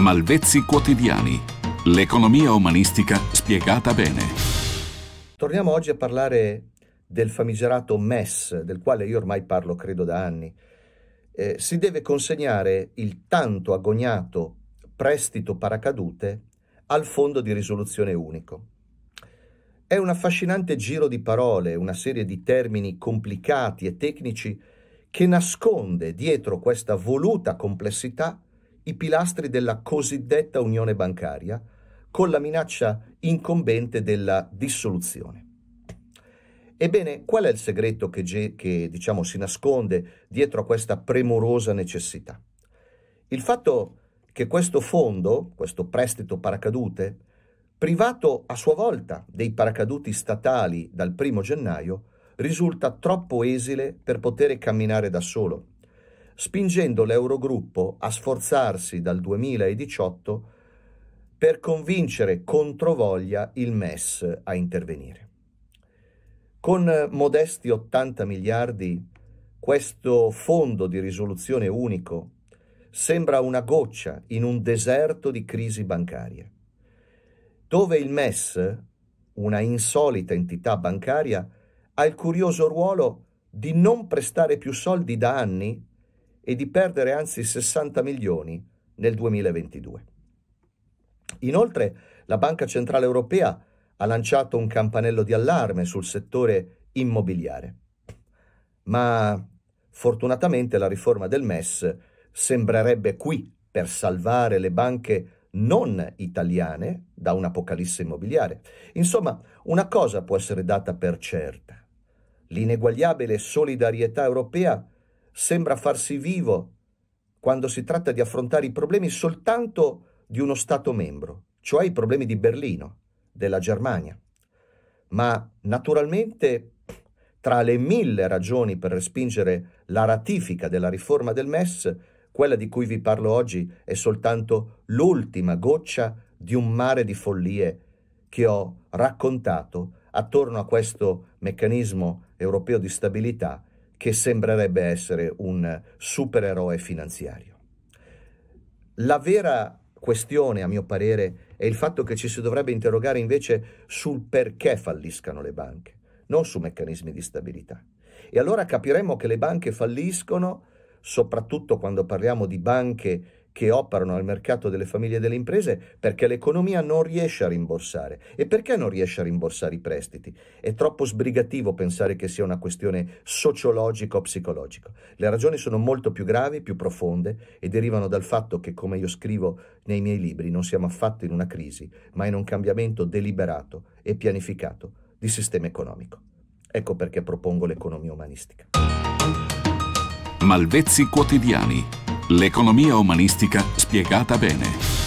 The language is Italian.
Malvezzi quotidiani. L'economia umanistica spiegata bene. Torniamo oggi a parlare del famigerato MES, del quale io ormai parlo credo da anni. Eh, si deve consegnare il tanto agognato prestito paracadute al fondo di risoluzione unico. È un affascinante giro di parole, una serie di termini complicati e tecnici che nasconde dietro questa voluta complessità i pilastri della cosiddetta unione bancaria con la minaccia incombente della dissoluzione. Ebbene, qual è il segreto che, che diciamo, si nasconde dietro a questa premurosa necessità? Il fatto che questo fondo, questo prestito paracadute, privato a sua volta dei paracaduti statali dal primo gennaio, risulta troppo esile per poter camminare da solo spingendo l'Eurogruppo a sforzarsi dal 2018 per convincere controvoglia il MES a intervenire. Con modesti 80 miliardi, questo fondo di risoluzione unico sembra una goccia in un deserto di crisi bancarie, dove il MES, una insolita entità bancaria, ha il curioso ruolo di non prestare più soldi da anni e di perdere anzi 60 milioni nel 2022. Inoltre la Banca Centrale Europea ha lanciato un campanello di allarme sul settore immobiliare, ma fortunatamente la riforma del MES sembrerebbe qui per salvare le banche non italiane da un'apocalisse immobiliare. Insomma, una cosa può essere data per certa. L'ineguagliabile solidarietà europea sembra farsi vivo quando si tratta di affrontare i problemi soltanto di uno Stato membro, cioè i problemi di Berlino, della Germania. Ma naturalmente tra le mille ragioni per respingere la ratifica della riforma del MES, quella di cui vi parlo oggi è soltanto l'ultima goccia di un mare di follie che ho raccontato attorno a questo meccanismo europeo di stabilità che sembrerebbe essere un supereroe finanziario. La vera questione, a mio parere, è il fatto che ci si dovrebbe interrogare invece sul perché falliscano le banche, non su meccanismi di stabilità. E allora capiremmo che le banche falliscono, soprattutto quando parliamo di banche che operano al mercato delle famiglie e delle imprese perché l'economia non riesce a rimborsare. E perché non riesce a rimborsare i prestiti? È troppo sbrigativo pensare che sia una questione sociologica o psicologica. Le ragioni sono molto più gravi, più profonde e derivano dal fatto che, come io scrivo nei miei libri, non siamo affatto in una crisi, ma in un cambiamento deliberato e pianificato di sistema economico. Ecco perché propongo l'economia umanistica. Malvezzi quotidiani L'economia umanistica spiegata bene.